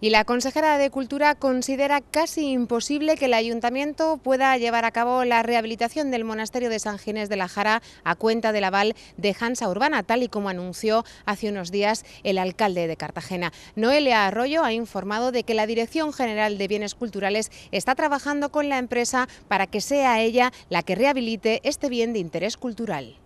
y la consejera de Cultura considera casi imposible que el ayuntamiento pueda llevar a cabo la rehabilitación del monasterio de San Ginés de la Jara a cuenta del aval de Hansa Urbana, tal y como anunció hace unos días el alcalde de Cartagena. Noelia Arroyo ha informado de que la Dirección General de Bienes Culturales está trabajando con la empresa para que sea ella la que rehabilite este bien de interés cultural.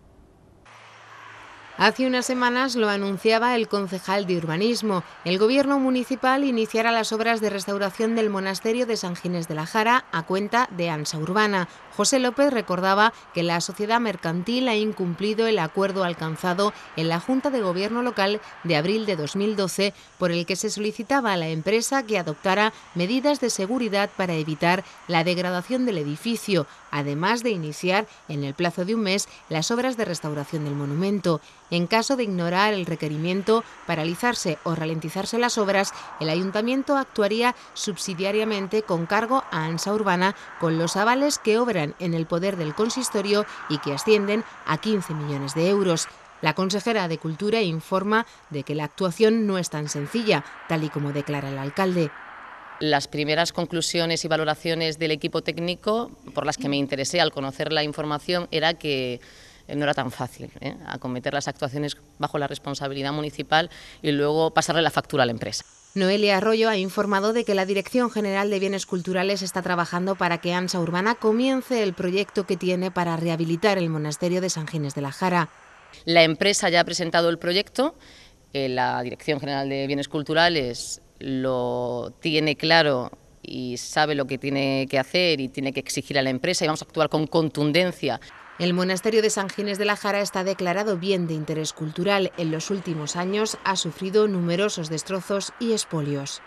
Hace unas semanas lo anunciaba el concejal de urbanismo. El gobierno municipal iniciará las obras de restauración del monasterio de San Ginés de la Jara a cuenta de ANSA Urbana. José López recordaba que la sociedad mercantil ha incumplido el acuerdo alcanzado en la Junta de Gobierno Local de abril de 2012, por el que se solicitaba a la empresa que adoptara medidas de seguridad para evitar la degradación del edificio, además de iniciar en el plazo de un mes las obras de restauración del monumento. En caso de ignorar el requerimiento, paralizarse o ralentizarse las obras, el ayuntamiento actuaría subsidiariamente con cargo a ANSA Urbana con los avales que obran en el poder del consistorio y que ascienden a 15 millones de euros. La consejera de Cultura informa de que la actuación no es tan sencilla, tal y como declara el alcalde las primeras conclusiones y valoraciones del equipo técnico por las que me interesé al conocer la información era que eh, no era tan fácil, eh, acometer las actuaciones bajo la responsabilidad municipal y luego pasarle la factura a la empresa. Noelia Arroyo ha informado de que la Dirección General de Bienes Culturales está trabajando para que ANSA Urbana comience el proyecto que tiene para rehabilitar el monasterio de San Ginés de la Jara. La empresa ya ha presentado el proyecto, eh, la Dirección General de Bienes Culturales lo tiene claro y sabe lo que tiene que hacer y tiene que exigir a la empresa y vamos a actuar con contundencia. El monasterio de San Ginés de la Jara está declarado bien de interés cultural. En los últimos años ha sufrido numerosos destrozos y espolios.